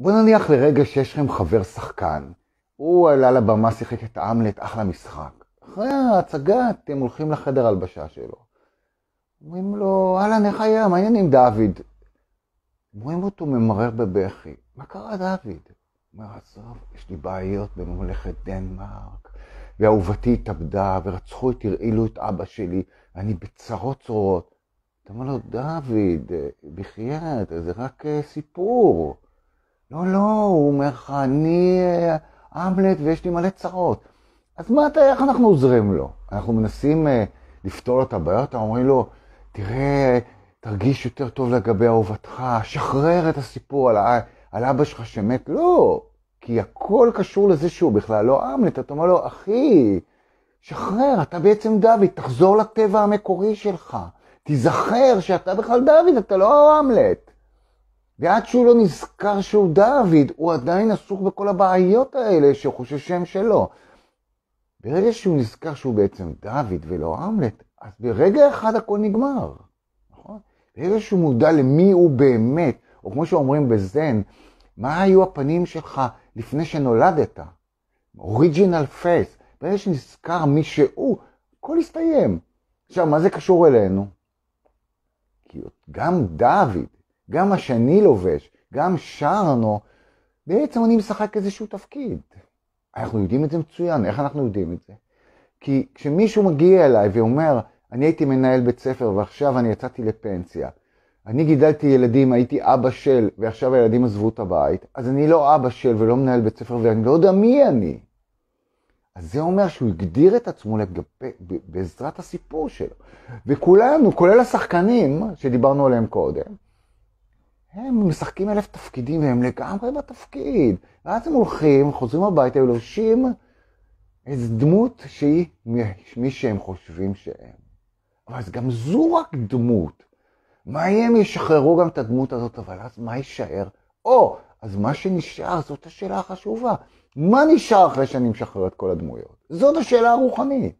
בואו נניח לרגע שיש לכם חבר שחקן. הוא עלה לבמה, שיחק את האמלט, אחלה משחק. אחרי ההצגה אתם הולכים לחדר הלבשה שלו. אומרים לו, אהלן, איך היה? מעניין עם דוד. רואים אותו ממרר בבכי. מה קרה, דוד? אומר, עזוב, יש לי בעיות בממלכת דנמרק, ואהובתי התאבדה, ורצחו את, הרעילו את אבא שלי, אני בצרות צרורות. אתה אומר לו, דוד, אה, בחייאת, זה רק אה, סיפור. לא, לא, הוא אומר לך, אני המלט אה, ויש לי מלא צרות. אז מה אתה, איך אנחנו עוזרים לו? אנחנו מנסים אה, לפתור לו את הבעיות, אנחנו אומרים לו, תראה, תרגיש יותר טוב לגבי אהובתך, שחרר את הסיפור על, על אבא שלך שמת. לא, כי הכל קשור לזה שהוא בכלל לא המלט. אתה אומר לו, אחי, שחרר, אתה בעצם דוד, תחזור לטבע המקורי שלך. תיזכר שאתה בכלל דוד, אתה לא המלט. ועד שהוא לא נזכר שהוא דוד, הוא עדיין עסוק בכל הבעיות האלה שהוא חושב שהם שלו. ברגע שהוא נזכר שהוא בעצם דוד ולא המלט, אז ברגע אחד הכל נגמר, נכון? ברגע שהוא מודע למי הוא באמת, או כמו שאומרים בזן, מה היו הפנים שלך לפני שנולדת? אוריג'ינל פייס. ברגע שנזכר מי שהוא, הכל הסתיים. עכשיו, מה זה קשור אלינו? כי גם דוד, גם מה שאני לובש, גם שרנו, בעצם אני משחק איזשהו תפקיד. אנחנו יודעים את זה מצוין, איך אנחנו יודעים את זה? כי כשמישהו מגיע אליי ואומר, אני הייתי מנהל בית ספר ועכשיו אני יצאתי לפנסיה, אני גידלתי ילדים, הייתי אבא של, ועכשיו הילדים עזבו את הבית, אז אני לא אבא של ולא מנהל בית ספר ואני לא יודע מי אני. אז זה אומר שהוא הגדיר את עצמו לגבי, בעזרת הסיפור שלו. וכולנו, כולל השחקנים שדיברנו עליהם קודם, הם משחקים אלף תפקידים והם לגמרי בתפקיד. ואז הם הולכים, חוזרים הביתה ולובשים איזו דמות שהיא מי שהם חושבים שהם. אבל אז גם זו רק דמות. מה יהיה אם ישחררו גם את הדמות הזאת, אבל אז מה יישאר? או, אז מה שנשאר, זאת השאלה החשובה. מה נשאר אחרי שאני משחרר את כל הדמויות? זאת השאלה הרוחנית.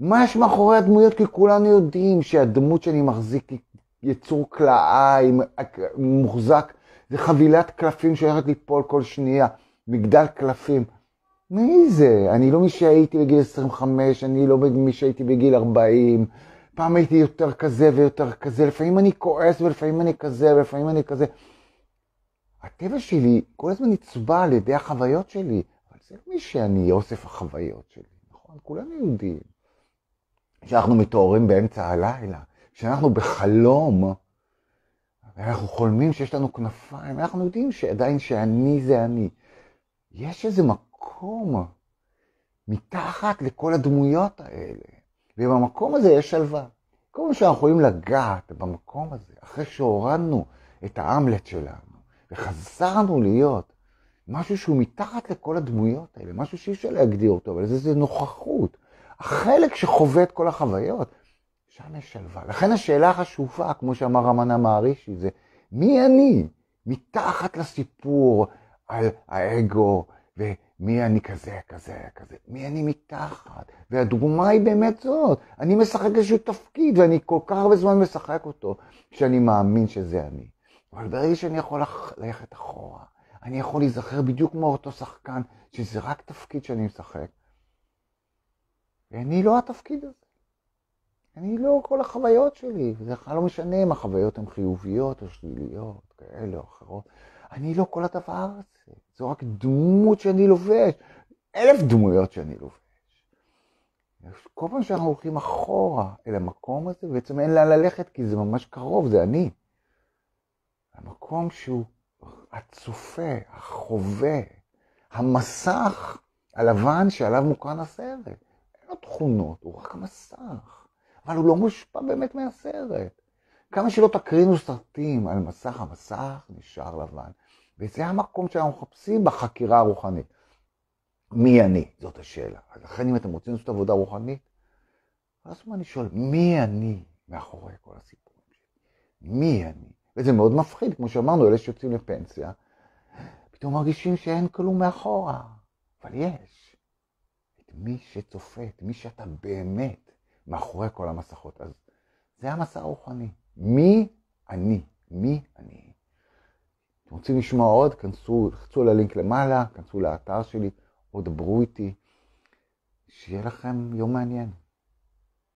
מה יש מאחורי הדמויות? כי כולנו יודעים שהדמות שאני מחזיק היא יצור כלאיים, מוחזק, זה חבילת קלפים שהולכת ליפול כל שנייה, מגדל קלפים. מי זה? אני לא מי שהייתי בגיל 25, אני לא מי שהייתי בגיל 40. פעם הייתי יותר כזה ויותר כזה, לפעמים אני כועס ולפעמים אני כזה ולפעמים אני כזה. הטבע שלי כל הזמן נצבע על ידי החוויות שלי, אבל זה לא מי שאני, אוסף החוויות שלי, נכון? כולנו יהודים. כשאנחנו מתעוררים באמצע הלילה, כשאנחנו בחלום, אנחנו חולמים שיש לנו כנפיים, אנחנו יודעים שעדיין שאני זה אני. יש איזה מקום מתחת לכל הדמויות האלה, ובמקום הזה יש שלווה. כל מה שאנחנו יכולים לגעת במקום הזה, אחרי שהורדנו את האמלט שלנו, וחזרנו להיות משהו שהוא מתחת לכל הדמויות האלה, משהו שאי אפשר להגדיר אותו, אבל זה, זה נוכחות. החלק שחווה את כל החוויות, שם יש שלווה. לכן השאלה החשובה, כמו שאמר רמן מערישי, זה מי אני? מתחת לסיפור על האגו, ומי אני כזה, כזה, כזה, מי אני מתחת? והדוגמה היא באמת זאת. אני משחק איזשהו תפקיד, ואני כל כך הרבה זמן משחק אותו, שאני מאמין שזה אני. אבל ברגע שאני יכול ללכת אחורה, אני יכול להיזכר בדיוק כמו אותו שחקן, שזה רק תפקיד שאני משחק. ואני לא התפקיד הזה. אני לא כל החוויות שלי, זה בכלל לא משנה אם החוויות הן חיוביות או שליליות, כאלה או אחרות. אני לא כל הדבר הזה, זו רק דמות שאני לובש, אלף דמויות שאני לובש. כל פעם שאנחנו הולכים אחורה אל המקום הזה, בעצם אין לאן ללכת, כי זה ממש קרוב, זה אני. המקום שהוא הצופה, החווה, המסך הלבן שעליו מוקרן הסרט. אין לו תכונות, הוא רק מסך. אבל הוא לא מושפע באמת מהסרט. כמה שלא תקרינו סרטים על מסך, המסך נשאר לבן. וזה המקום שאנחנו מחפשים בחקירה הרוחנית. מי אני? זאת השאלה. לכן אם אתם רוצים לעשות עבודה רוחנית, אז מה אני שואל, מי אני מאחורי כל הסיפור הזה? מי אני? וזה מאוד מפחיד, כמו שאמרנו, אלה שיוצאים לפנסיה, פתאום מרגישים שאין כלום מאחורה, אבל יש. את מי שצופה, את מי שאתה באמת. מאחורי כל המסכות. אז זה המסע הרוחני. מי אני? מי אני? אתם רוצים לשמוע עוד? כנסו, לחצו ללינק למעלה, כנסו לאתר שלי, או דברו איתי. שיהיה לכם יום מעניין.